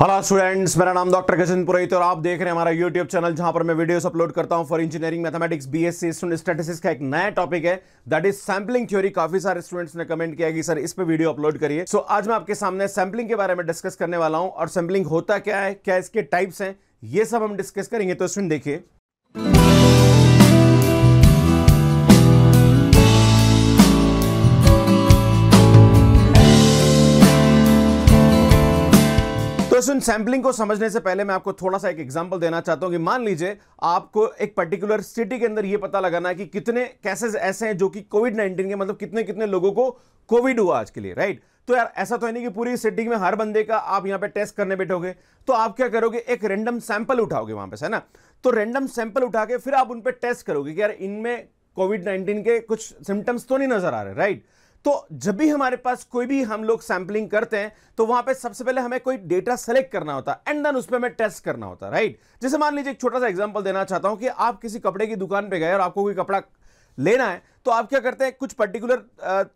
Hello students मेरा नाम doctor Kishan पुरोहित और आप देख रहे हैं हमारा यूट्यूब चैनल जहां पर मैं वीडियोस अपलोड करता हूं for engineering mathematics BSc student statistics का एक नया टॉपिक है दैट इज सैम्पलिंग थ्योरी काफी सारे स्टूडेंट्स ने कमेंट किया कि सर इस पे वीडियो अपलोड करिए सो so, आज मैं आपके सामने सैम्पलिंग के बारे में डिस्कस करने वाला हूँ और सैम्पलिंग होता क्या है क्या इसके टाइप्स हैं ये सब हम डिस्कस करेंगे तो स्टूडेंट देखिए क्वेश्चन सैम्पलिंग को समझने से पहले मैं आपको थोड़ा सा एक एग्जांपल देना चाहता हूं कि मान लीजिए आपको एक पर्टिकुलर सिटी के अंदर यह पता लगाना है कि कितने केसेस ऐसे हैं जो कि कोविड नाइन्टीन के मतलब कितने कितने लोगों को कोविड हुआ आज के लिए राइट तो यार ऐसा तो है नहीं कि पूरी सिटी में हर बंदे का आप यहां पे टेस्ट करने बैठोगे तो आप क्या करोगे एक रेंडम सैंपल उठाओगे वहां पे है ना तो रेंडम सैंपल उठा के फिर आप उन पर टेस्ट करोगे कि यार इनमें कोविड नाइन्टीन के कुछ सिम्टम्स तो नहीं नजर आ रहे राइट तो जब भी हमारे पास कोई भी हम लोग सैंपलिंग करते हैं तो वहां पे सबसे पहले हमें कोई डेटा सेलेक्ट करना होता है एंड देन उस पर हमें टेस्ट करना होता है राइट जैसे मान लीजिए एक छोटा सा एग्जांपल देना चाहता हूं कि आप किसी कपड़े की दुकान पे गए और आपको कोई कपड़ा लेना है तो आप क्या करते हैं कुछ पर्टिकुलर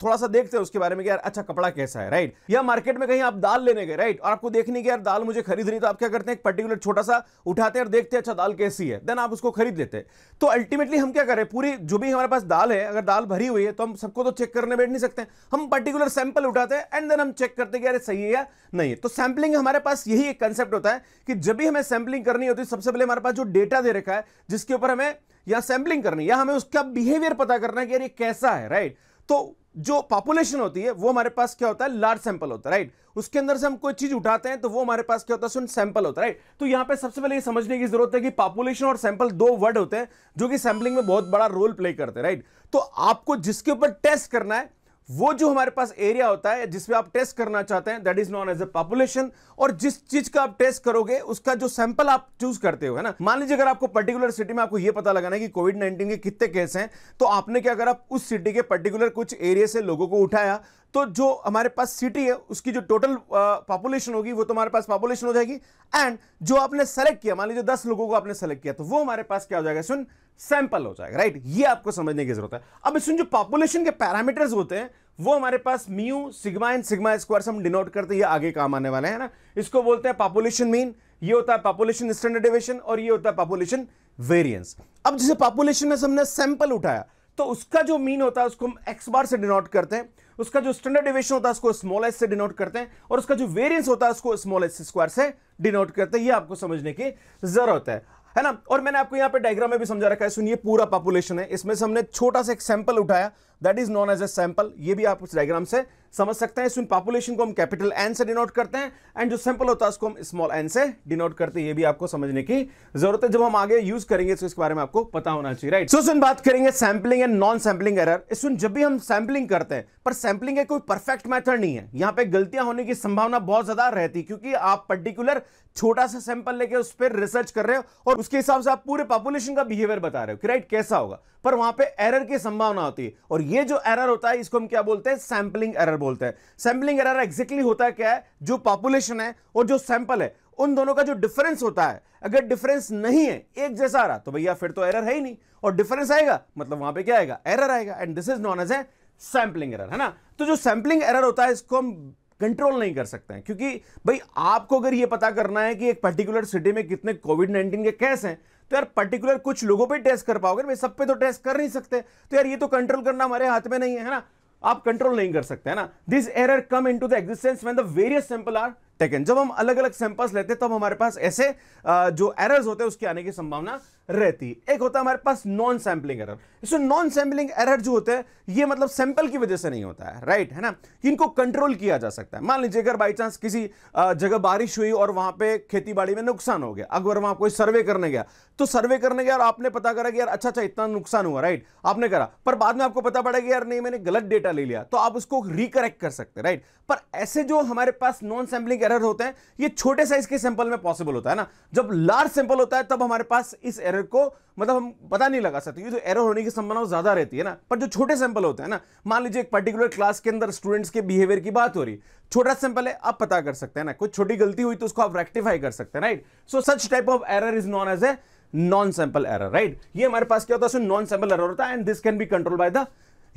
थोड़ा सा देखते हैं उसके बारे में कि यार अच्छा कपड़ा कैसा है राइट या मार्केट में कहीं आप दाल लेने गए राइट और आपको देखने की यार दाल मुझे खरीदनी तो आप क्या करते हैं एक पर्टिकुलर छोटा सा उठाते हैं और देखते हैं अच्छा दाल कैसी है देन आप उसको खरीद लेते हैं तो अल्टीमेटली हम क्या करें पूरी जो भी हमारे पास दाल है अगर दाल भरी हुई है तो हम सबको तो चेक करने बैठ नहीं सकते हम पर्टिकुलर सैंपल उठाते हैं एंड देन हम चेक करते हैं कि यार सही है या नहीं है तो सैम्पलिंग हमारे पास यही एक कंसेप्ट होता है कि जब भी हमें सैम्पलिंग करनी होती है सबसे पहले हमारे पास जो डेटा दे रखा है जिसके ऊपर हमें या सैम्पलिंग करनी या हमें उसका बिहेवियर पता करना है कि ये कैसा है राइट तो जो पॉपुलेशन होती है वो हमारे पास क्या होता है लार्ज सैंपल होता है राइट उसके अंदर से हम कोई चीज उठाते हैं तो वो हमारे पास क्या होता है सैंपल होता है राइट तो यहाँ पे सबसे पहले ये समझने की जरूरत है कि पॉपुलेशन और सैंपल दो वर्ड होते हैं जो कि सैंपलिंग में बहुत बड़ा रोल प्ले करते हैं राइट तो आपको जिसके ऊपर टेस्ट करना है वो जो हमारे पास एरिया होता है जिसमें आप टेस्ट करना चाहते हैं that is known as a population और जिस चीज का आप टेस्ट करोगे उसका जो सैंपल आप चूज करते हो है ना मान लीजिए अगर आपको पर्टिकुलर सिटी में आपको यह पता लगाना है कि कोविड नाइन्टीन के कितने केस हैं तो आपने क्या अगर आप उस सिटी के पर्टिकुलर कुछ एरिया से लोगों को उठाया तो जो हमारे पास सिटी है उसकी जो टोटल पॉपुलेशन होगी वो तुम्हारे तो पास पॉपुलेशन हो जाएगी एंड जो आपने सेलेक्ट किया मान लीजिए दस लोगों को आपने सेलेक्ट किया तो वो हमारे पास क्या हो जाएगा सुन सैंपल हो जाएगा राइट ये आपको समझने की जरूरत है अब सुन जो पॉपुलेशन के पैरामीटर्स होते हैं वो हमारे पास mu sigma and sigma square हम डिनोट करते हैं ये आगे काम आने वाले हैं ना इसको बोलते हैं पॉपुलेशन मीन ये होता है पॉपुलेशन स्टैंडर्ड और ये होता है पॉपुलेशन वेरिएंस अब जैसे पॉपुलेशन में हमने सैंपल उठाया तो उसका जो मीन होता है उसको हम एक्स बार से डिनोट करते हैं उसका जो स्टैंडर्ड डिवेशन होता है उसको स्मॉल एस से डिनोट करते हैं और उसका जो वेरियंस होता है उसको स्मॉल एस स्क्वायर से डिनोट करते हैं ये आपको समझने की जरूरत है है ना और मैंने आपको यहाँ पे डायग्राम में भी समझा रखा है सुनिए पूरा पॉपुलेशन है इसमें से हमने छोटा सा एक सैंपल उठाया that is known as a sample ये भी आप उस डायग्राम से समझ सकते हैं पॉपुलेशन को हम कैपिटल एन से डिनोट करते हैं एंड जो सिंपल होता है उसको हम स्मॉल एन से डिनोट करते हैं ये भी आपको समझने की जरूरत है जब हम आगे यूज करेंगे तो इसके बारे में आपको पता होना चाहिए राइट सो so, सुन बात करेंगे sampling and non sampling error सुन जब भी हम सैम्पलिंग करते हैं पर सैम्पलिंग का कोई परफेक्ट मैथड नहीं है यहाँ पे गलतियां होने की संभावना बहुत ज्यादा रहती क्योंकि आप पर्टिकुलर छोटा सा सैंपल लेके उस पर रिसर्च कर रहे हो और उसके हिसाब से आप पूरे पॉपुलेशन का बिहेवियर बता रहे हो कि राइट कैसा होगा पर वहां पे एरर की संभावना होती है और ये जो एरर होता है इसको हम क्या बोलते हैं सैंपलिंग एरर बोलते हैं सैम्पलिंग एरर एग्जैक्टली होता है क्या है जो पॉपुलेशन है और जो सैंपल है उन दोनों का जो डिफरेंस होता है अगर डिफरेंस नहीं है एक जैसा आ रहा तो भैया फिर तो एरर है ही नहीं और डिफरेंस आएगा मतलब वहां पे क्या आएगा एरर आएगा and this is known as a sampling error है ना तो जो सैंपलिंग एरर होता है इसको हम कंट्रोल नहीं कर सकते हैं क्योंकि भाई आपको अगर ये पता करना है कि एक पर्टिकुलर सिटी में कितने कोविड नाइन्टीन के केस हैं तो यार पर्टिकुलर कुछ लोगों पे टेस्ट कर पाओगे भाई सब पे तो टेस्ट कर नहीं सकते तो यार ये तो कंट्रोल करना हमारे हाथ में नहीं है ना आप कंट्रोल नहीं कर सकते है ना this error come into the existence when the various sample are taken जब हम अलग अलग सैंपल्स लेते हैं तब हमारे पास ऐसे जो एरर्स होते हैं उसके आने की संभावना रहती एक होता है हमारे पास नॉन सैम्पलिंग एरर इसमें नॉन सैम्पलिंग एरर जो होते हैं ये मतलब सैंपल की वजह से नहीं होता है राइट है ना इनको कंट्रोल किया जा सकता है मान लीजिए अगर बाई चांस किसी जगह बारिश हुई और वहां पे खेती बाड़ी में नुकसान हो गया अगर वहां कोई सर्वे करने गया तो सर्वे करने गया और आपने पता करा कि यार अच्छा अच्छा इतना नुकसान हुआ राइट आपने करा पर बाद में आपको पता पड़ा कि यार नहीं मैंने गलत डेटा ले लिया तो आप उसको रिकरेक्ट कर सकते राइट पर ऐसे जो हमारे पास नॉन सैंपलिंग एरर होते हैं ये छोटे साइज के सैंपल में पॉसिबल होता है ना जब लार्ज सैंपल होता है तब हमारे पास इस एरर एरर को मतलब हम पता नहीं लगा सकते क्योंकि तो एरर होने की संभावना ज्यादा रहती है ना पर जो छोटे सैंपल होते हैं ना मान लीजिए एक पर्टिकुलर क्लास के अंदर स्टूडेंट्स के बिहेवियर की बात हो रही छोटा सैंपल है आप पता कर सकते हैं ना कोई छोटी गलती हुई तो उसको आप रेक्टिफाई कर सकते हैं right so such type of error is known as a non sample error right ये हमारे पास क्या होता है नॉन सैंपल एरर होता है and this can be control by the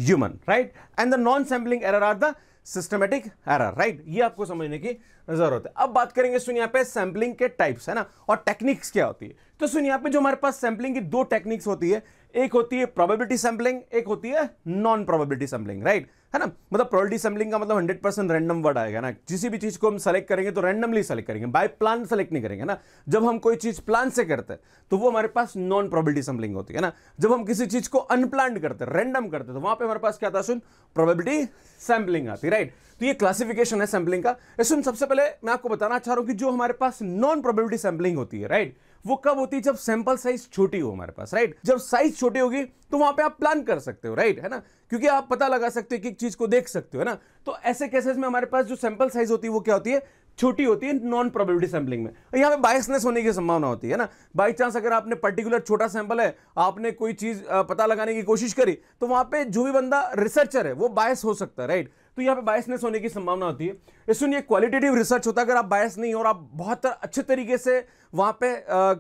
human right and the non sampling error are the systematic error right ये आपको समझने की जरूरत है अब बात करेंगे सुनिए यहाँ पे सैम्पलिंग के टाइप्स है ना और टेक्निक्स क्या होती है तो सुनिए यहाँ पे जो हमारे पास सैम्पलिंग की दो टेक्निक्स होती है एक होती है प्रोबेबिलिटी सैम्पलिंग एक होती है नॉन प्रोबेबिलिटी सैम्पलिंग राइट है ना मतलब प्रोबेबिलिटी सैम्पलिंग का मतलब हंड्रेड परसेंट रैंडम वर्ड आएगा ना किसी भी चीज़ को हम सेलेक्ट करेंगे तो रैंडमली सेलेक्ट करेंगे बाय प्लान सेलेक्ट नहीं करेंगे ना जब हम कोई चीज़ प्लान से करते हैं तो वो हमारे पास नॉन प्रोबेबिलिटी सैम्पलिंग होती है ना जब हम किसी चीज़ को अनप्लान करते हैं रैंडम करते हैं तो वहां पर हमारे पास क्या था सुन प्रोबेबिलिटी सैम्पलिंग आती राइट तो ये क्लासिफिकेशन है सैम्पलिंग का सुन सबसे पहले मैं आपको बताना चाह रहा हूँ कि जो हमारे पास नॉन प्रोबेबिलिटी सैम्पलिंग होती है राइट वो कब होती है जब सैंपल साइज छोटी हो हमारे पास राइट जब साइज छोटी होगी तो वहां पे आप प्लान कर सकते हो राइट है ना क्योंकि आप पता लगा सकते हो कि चीज को देख सकते हो है ना तो ऐसे केसेस में हमारे पास जो सैंपल साइज होती है वो क्या होती है छोटी होती है नॉन प्रोबेबिलिटी सैम्पलिंग में यहाँ पे बायसनेस होने की संभावना होती है ना बाई चांस अगर आपने पर्टिकुलर छोटा सैंपल है आपने कोई चीज पता लगाने की कोशिश करी तो वहां पे जो भी बंदा रिसर्चर है वो बायस हो सकता है राइट तो यहाँ पे बायसनेस होने की संभावना होती है सुनिए क्वालिटेटिव रिसर्च होता है अगर आप बायस नहीं हो और आप बहुत अच्छे तरीके से वहाँ पे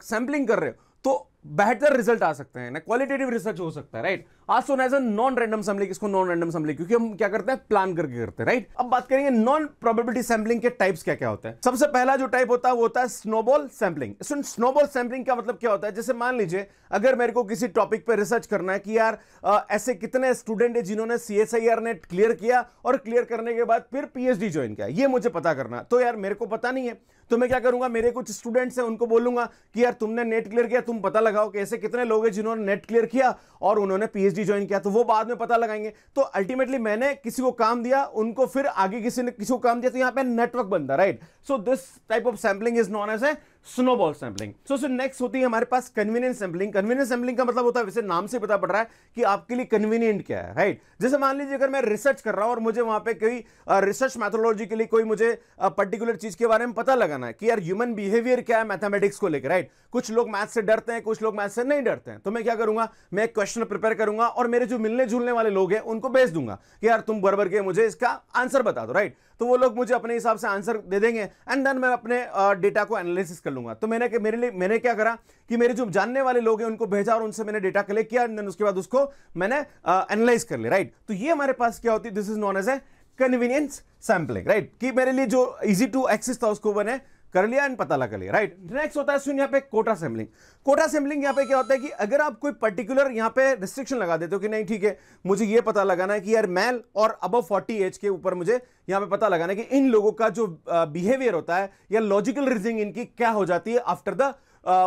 सैम्पलिंग कर रहे हो तो बेहतर रिजल्ट आ सकते हैं ना क्वालिटेटिव रिसर्च हो सकता है राइट आज सोना as a non random sampling इसको नॉन रैंडम सैम्पलिंग क्योंकि हम क्या करते हैं प्लान करके करते हैं राइट अब बात करेंगे नॉन प्रोबेबिलिटी सैम्पलिंग के टाइप्स क्या क्या होते हैं सबसे पहला जो टाइप होता है वो होता है स्नोबॉल सैम्पलिंग सुन स्नोबॉल सैम्पलिंग का मतलब क्या होता है जैसे मान लीजिए अगर मेरे को किसी टॉपिक पर रिसर्च करना है कि यार आ, ऐसे कितने स्टूडेंट है जिन्होंने सी ने क्लियर किया और क्लियर करने के बाद फिर पी ज्वाइन किया ये मुझे पता करना तो यार मेरे को पता नहीं है तो मैं क्या करूंगा मेरे कुछ स्टूडेंट्स हैं उनको बोलूंगा कि यार तुमने नेट क्लियर किया तुम पता लगाओ कि ऐसे कितने लोग हैं जिन्होंने नेट क्लियर किया और उन्होंने पीएचडी ज्वाइन किया तो वो बाद में पता लगाएंगे तो अल्टीमेटली मैंने किसी को काम दिया उनको फिर आगे किसी ने किसी को काम दिया तो यहां पर नेटवर्क बनता right so this type of sampling is known as a snowball sampling so sir next होती है हमारे पास कन्वीनियंस सैम्पलिंग कन्वीनियंस सैम्पलिंग का मतलब होता है वैसे नाम से पता पड़ रहा है कि आपके लिए कन्वीनियंट क्या है राइट right? जैसे मान लीजिए अगर मैं रिसर्च कर रहा हूं और मुझे वहां पे कोई रिसर्च मैथोलॉजी के लिए कोई मुझे पर्टिकुलर चीज के बारे में पता लगाना है कि यार ह्यूमन बिहेवियर क्या है मैथमेटिक्स को लेकर राइट right? कुछ लोग मैथ से डरते हैं कुछ लोग मैथ से नहीं डरते हैं तो मैं क्या करूंगा मैं क्वेश्चन प्रिपेयर करूंगा और मेरे जो मिलने जुलने वाले लोग हैं उनको भेज दूंगा कि यार तुम भर भर के मुझे इसका आंसर बता दो राइट तो वो लोग मुझे अपने हिसाब से आंसर दे देंगे एंड देन मैं अपने डेटा को एनालिसिस कर लूंगा तो मैंने मेरे लिए मैंने क्या करा कि मेरे जो जानने वाले लोग हैं उनको भेजा और उनसे मैंने डेटा कलेक्ट किया एंड देन उसके बाद उसको मैंने एनालाइज कर लिया राइट तो ये हमारे पास क्या होती है this is known as a convenience sampling right कि मेरे लिए जो इजी टू एक्सेस था उसको मैंने कर लिया एंड पता लगा लिया राइट नेक्स्ट होता है सुन यहाँ पे कोटा सैम्पलिंग कोटा सैम्पलिंग यहाँ पे क्या होता है कि अगर आप कोई पर्टिकुलर यहाँ पे रिस्ट्रिक्शन लगा देते हो कि नहीं ठीक है मुझे ये पता लगाना है कि यार मेल और अब फोर्टी एज के ऊपर मुझे यहाँ पे पता लगाना है कि इन लोगों का जो बिहेवियर होता है या लॉजिकल रीजनिंग इनकी क्या हो जाती है आफ्टर द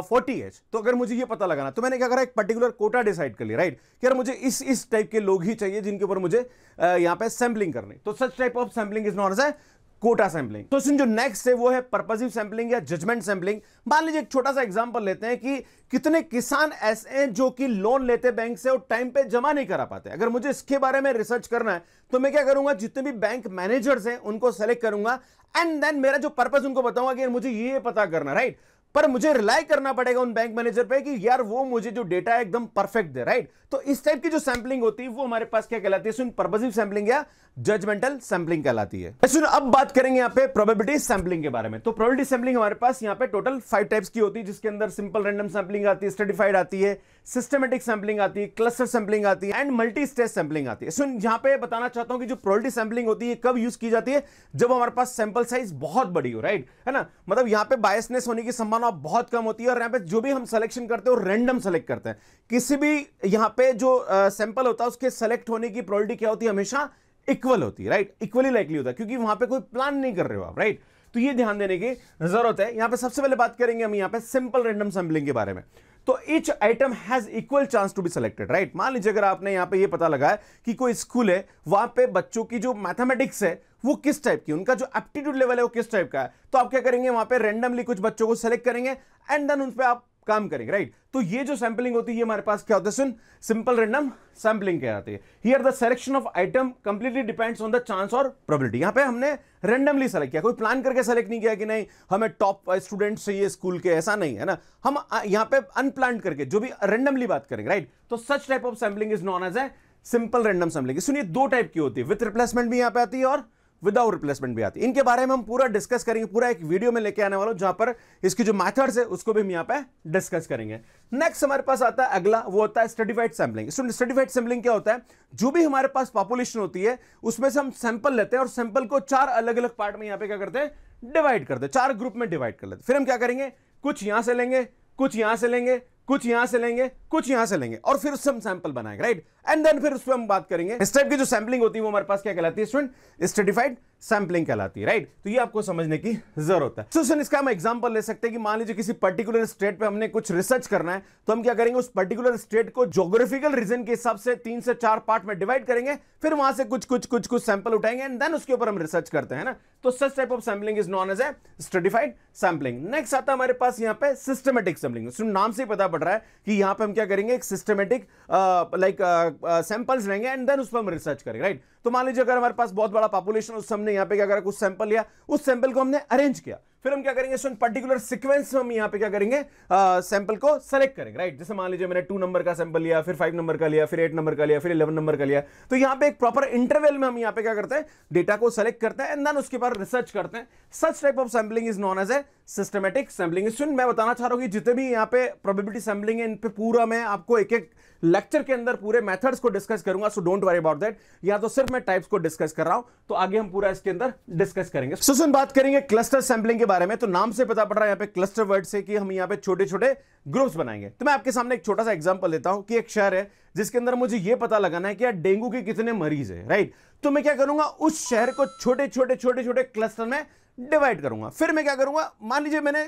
फोर्टी एज तो अगर मुझे ये पता लगाना तो मैंने क्या करा एक पर्टिकुलर कोटा डिसाइड कर लिया राइट कि यार मुझे इस इस टाइप के लोग ही चाहिए जिनके ऊपर मुझे uh, यहाँ पे सैम्पलिंग करनी तो such type of sampling is known as a quota sampling तो जो नेक्स्ट है वो है परपजिव सैंपलिंग या जजमेंट सैंपलिंग मान लीजिए एक छोटा सा एग्जाम्पल लेते हैं कि कितने किसान ऐसे हैं जो कि लोन लेते बैंक से और टाइम पे जमा नहीं करा पाते अगर मुझे इसके बारे में रिसर्च करना है तो मैं क्या करूंगा जितने भी बैंक मैनेजर्स हैं उनको सेलेक्ट करूंगा एंड देन मेरा जो पर्पज उनको बताऊंगा कि मुझे ये पता करना राइट right? पर मुझे रिलाय करना पड़ेगा उन बैंक मैनेजर पे कि यार वो मुझे जो डेटा एकदम परफेक्ट दे राइट तो इस टाइप की जो सैंपलिंग होती है वो हमारे पास क्या कहलाती है सुन पर्पजिव सैंपलिंग या जजमेंटल सैंपलिंग कहलाती है अच्छा सुन अब बात करेंगे यहां पे प्रोबेबिलिटी सैंपलिंग के बारे में तो प्रोबेबिलिटी सैंपलिंग हमारे पास यहां पे टोटल फाइव टाइप्स की होती है जिसके अंदर सिंपल रैंडम सैंपलिंग आती है स्टेटिफाइड आती है सिस्टमेटिक सैंपलिंग आती है क्लस्टर सैंपलिंग आती है एंड मल्टी स्टेज सैंपलिंग आती है सुन यहां पे बताना चाहता हूं कि जो प्रोबेबिलिटी सैंपलिंग होती है कब यूज की जाती है जब हमारे पास सैंपल साइज बहुत बड़ी हो राइट है ना मतलब यहां पे बायसनेस होने की संभावना संभावना बहुत कम होती है और यहाँ पे जो भी हम सिलेक्शन करते हैं वो रैंडम सेलेक्ट करते हैं किसी भी यहाँ पे जो सैंपल होता है उसके सेलेक्ट होने की प्रॉबिलिटी क्या होती है हमेशा इक्वल होती है राइट इक्वली लाइकली होता है क्योंकि वहां पे कोई प्लान नहीं कर रहे हो आप राइट तो ये ध्यान देने की जरूरत है यहाँ पे सबसे पहले बात करेंगे हम यहाँ पे सिंपल रैंडम सैम्पलिंग के बारे में तो each item has equal chance to be selected right मान लीजिए अगर आपने यहां पे ये पता लगाया कि कोई स्कूल है वहां पे बच्चों की जो मैथमेटिक्स है वो किस टाइप की उनका जो एप्टीट्यूड लेवल है वो किस टाइप का है तो आप क्या करेंगे वहां पे रेंडमली कुछ बच्चों को सेलेक्ट करेंगे एंड देन उन पर आप काम करेंगे राइट तो ये जो सैंपलिंग होती है हमारे पास क्या होता है सुन सिंपल रैंडम सैंपलिंग क्या आती है here the selection of item completely depends on the chance और प्रोबेबिलिटी यहां पे हमने रैंडमली सेलेक्ट किया कोई प्लान करके सेलेक्ट नहीं किया कि नहीं हमें टॉप स्टूडेंट uh, चाहिए स्कूल के ऐसा नहीं है ना हम uh, यहां पे अनप्लान करके जो भी रैंडमली बात करेंगे राइट तो such type of sampling is known as a simple random sampling सुनिए दो टाइप की होती है विथ रिप्लेसमेंट भी यहां पे आती है और विदाउट रिप्लेसमेंट भी आती है इनके बारे में हम पूरा डिस्कस करेंगे पूरा एक वीडियो में लेके आने वाला जहां पर इसकी जो मैथड्स है उसको भी हम यहाँ पे डिस्कस करेंगे नेक्स्ट हमारे पास आता है अगला वो होता है स्टडीफाइड सैम्पलिंग स्टडीफाइड सैम्पलिंग क्या होता है जो भी हमारे पास पॉपुलेशन होती है उसमें से हम सैंपल लेते हैं और सैंपल को चार अलग अलग पार्ट में यहाँ पे क्या करते हैं डिवाइड करते हैं चार ग्रुप में डिवाइड कर लेते हैं फिर हम क्या करेंगे कुछ यहां से लेंगे कुछ यहां से लेंगे कुछ यहां से लेंगे कुछ यहां से लेंगे और फिर उससे हम सैंपल बनाएंगे राइट एंड देन फिर उस पर हम बात करेंगे इस टाइप की जो सैम्पलिंग होती है वो हमारे पास क्या कहलाती है स्टूडेंट स्टेटिफाइड सैम्पलिंग कहलाती है राइट तो ये आपको समझने की जरूरत है सोशन इसका हम एग्जाम्पल ले सकते हैं कि मान लीजिए किसी पर्टिकुलर स्टेट पे हमने कुछ रिसर्च करना है तो हम क्या करेंगे उस पर्टिकुलर स्टेट को जोग्राफिकल रीजन के हिसाब से तीन से चार पार्ट में डिवाइड करेंगे फिर वहां से कुछ कुछ कुछ कुछ सैंपल उठाएंगे एंड देन उसके ऊपर हम रिसर्च करते हैं ना तो such type of sampling is known as a stratified sampling next आता है हमारे पास यहाँ पे सिस्टमेटिक सैम्पलिंग नाम से ही पता पड़ रहा है कि यहाँ पे हम क्या करेंगे एक सिस्टमेटिक लाइक सैंपल्स लेंगे एंड देन उस पर हम रिसर्च करेंगे राइट right? तो मान लीजिए अगर हमारे पास बहुत बड़ा पॉपुलेशन उस समय यहाँ पे अगर कुछ सैंपल लिया उस सैंपल को हमने अरेंज किया फिर हम क्या करेंगे पर्टिकुलर सीक्वेंस में हम यहाँ पे क्या करेंगे सैंपल को सेलेक्ट करेंगे राइट जैसे मान लीजिए मैंने टू नंबर का सैंपल लिया फिर फाइव नंबर का लिया फिर एट नंबर का लिया फिर इलेवन नंबर का लिया तो यहाँ पे एक प्रॉपर इंटरवेल में हम यहाँ पे क्या करते हैं डेटा को सेलेक्ट करते हैं एंड देन उसके बाद रिसर्च करते हैं such type of sampling is known as a systematic sampling student मैं बताना चाह रहा हूँ कि जितने भी यहाँ पे प्रोबेबिलिटी सैम्पलिंग है इन पे पूरा मैं आपको एक एक लेक्चर के अंदर पूरे मेथड्स को डिस्कस करूंगा so don't worry about that या तो सिर्फ मैं टाइप्स को डिस्कस कर रहा हूं तो आगे हम पूरा इसके अंदर डिस्कस करेंगे सो so, सुन बात करेंगे क्लस्टर सैम्पलिंग के बारे बारे में तो नाम से पता पड़ रहा है यहाँ पे क्लस्टर वर्ड से कि हम यहाँ पे छोटे छोटे ग्रुप्स बनाएंगे तो मैं आपके सामने एक छोटा सा एग्जाम्पल देता हूँ कि एक शहर है जिसके अंदर मुझे ये पता लगाना है कि यार डेंगू के कितने मरीज है राइट तो मैं क्या करूंगा उस शहर को छोटे छोटे छोटे छोटे क्लस्टर में डिवाइड करूंगा फिर मैं क्या करूंगा मान लीजिए मैंने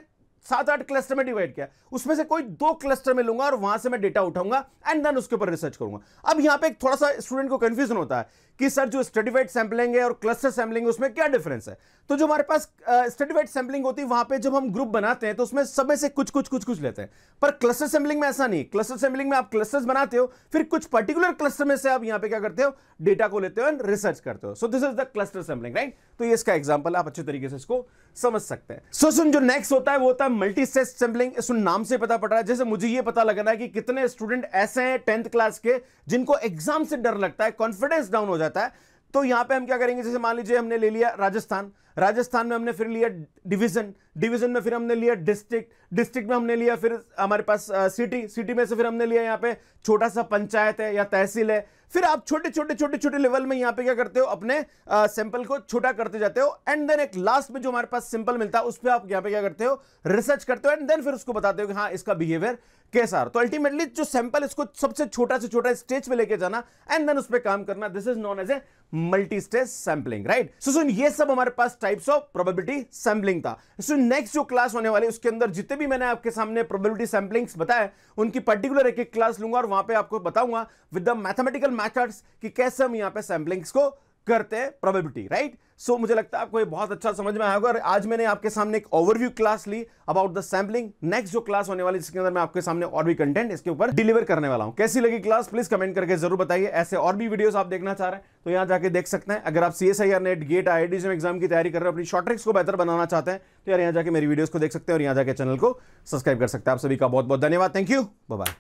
सात आठ क्लस्टर में डिवाइड किया उसमें से कोई दो क्लस्टर में लूंगा और वहां से मैं डेटा उठाऊंगा एंड देन उसके ऊपर रिसर्च करूंगा अब यहां पे एक थोड़ा सा स्टूडेंट को कंफ्यूजन होता है कि सर जो स्टडीवाइड सैम्पलिंग है और क्लस्टर सैम्पलिंग है उसमें क्या डिफरेंस है तो जो हमारे पास स्टडीवाइड सैम्पलिंग होती है वहां पर जब हम ग्रुप बनाते हैं तो उसमें सब से कुछ कुछ कुछ कुछ लेते हैं पर क्लस्टर सैम्पलिंग में ऐसा नहीं क्लस्टर सैम्पलिंग में आप क्लस्टर्स बनाते हो फिर कुछ पर्टिकुलर क्लस्टर में से आप यहां पे क्या करते हो डेटा को लेते हो एंड रिसर्च करते हो so this is the cluster sampling right तो ये इसका एग्जाम्पल आप अच्छे तरीके से इसको समझ सकते हैं सो so, सुन जो नेक्स्ट होता है वो होता है मल्टी सेट सैम्पलिंग इस नाम से पता पड़ रहा है जैसे मुझे ये पता लगना है कि कितने स्टूडेंट ऐसे हैं टेंथ क्लास के जिनको एग्जाम से डर लगता है कॉन्फिडेंस डाउन हो जाता है तो यहां पे हम क्या करेंगे जैसे मान लीजिए हमने ले लिया राजस्थान राजस्थान में हमने फिर लिया डिवीजन डिवीजन में फिर हमने लिया डिस्ट्रिक्ट डिस्ट्रिक्ट में हमने लिया फिर हमारे पास सिटी सिटी में से फिर हमने लिया यहाँ पे छोटा सा पंचायत है या तहसील है फिर आप छोटे छोटे छोटे छोटे लेवल में यहां पे क्या करते हो अपने सैंपल को छोटा करते जाते हो एंड देन एक लास्ट में जो हमारे पास सिंपल मिलता है उस पर आप यहां पे क्या करते हो रिसर्च करते हो एंड देन फिर उसको बताते हो कि हाँ इसका बिहेवियर कैसा तो अल्टीमेटली जो सैंपल इसको सबसे छोटा से छोटा स्टेज पे लेके जाना एंड देन उस पर काम करना this is known as a multi stage sampling right so सुन ये सब हमारे पास टाइप्स ऑफ प्रोबेबिलिटी सैम्पलिंग था सो नेक्स्ट जो क्लास होने वाली उसके अंदर जितने भी मैंने आपके सामने प्रोबेबिलिटी सैम्पलिंग्स बताया उनकी पर्टिकुलर एक एक क्लास लूंगा और वहां पे आपको बताऊंगा विद द मैथमेटिकल मैथड्स कि कैसे हम यहाँ पे सैम्पलिंग्स को करते हैं प्रोबेबिलिटी राइट सो मुझे लगता है आपको ये बहुत अच्छा समझ में आएगा और आज मैंने आपके सामने एक ओवरव्यू क्लास ली अबाउट द सैम्पलिंग नेक्स्ट जो क्लास होने वाली जिसके अंदर मैं आपके सामने और भी कंटेंट इसके ऊपर डिलीवर करने वाला हूं कैसी लगी क्लास प्लीज कमेंट करके जरूर बताइए ऐसे और भी वीडियोस आप देखना चाह रहे हैं तो यहां जाके देख सकते हैं अगर आप C S I R NET GATE I I exam की तैयारी कर रहे हो अपनी शॉर्ट्रिक्स को बेहतर बनाना चाहते हैं तो यार यहाँ जाके मेरी वीडियोस को देख सकते हैं और यहाँ जाकर चैनल को सब्सक्राइब कर सकते हैं आप सभी का बहुत बहुत धन्यवाद थैंक यू बाय